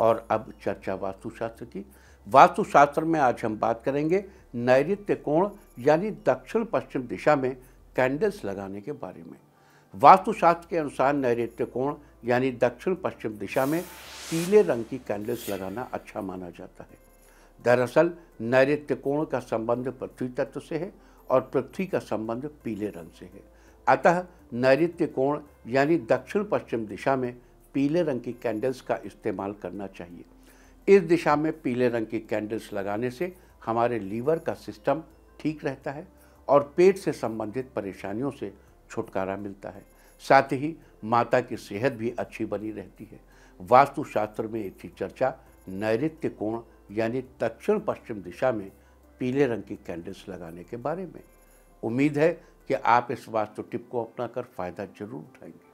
और अब चर्चा वास्तुशास्त्र की वास्तुशास्त्र में आज हम बात करेंगे नैऋत्य कोण यानी दक्षिण पश्चिम दिशा में कैंडल्स लगाने के बारे में वास्तुशास्त्र के अनुसार नैऋत्य कोण यानी दक्षिण पश्चिम दिशा में पीले रंग की कैंडल्स लगाना अच्छा माना जाता है दरअसल नैऋत्य कोण का संबंध पृथ्वी तत्व से है और पृथ्वी का संबंध पीले रंग से है अतः नैऋत्य कोण यानी दक्षिण पश्चिम दिशा में पीले रंग की कैंडल्स का इस्तेमाल करना चाहिए इस दिशा में पीले रंग की कैंडल्स लगाने से हमारे लीवर का सिस्टम ठीक रहता है और पेट से संबंधित परेशानियों से छुटकारा मिलता है साथ ही माता की सेहत भी अच्छी बनी रहती है वास्तुशास्त्र में इसकी चर्चा नैत्य कोण यानी दक्षिण पश्चिम दिशा में पीले रंग की कैंडल्स लगाने के बारे में उम्मीद है कि आप इस वास्तु टिप को अपनाकर फ़ायदा जरूर उठाएंगे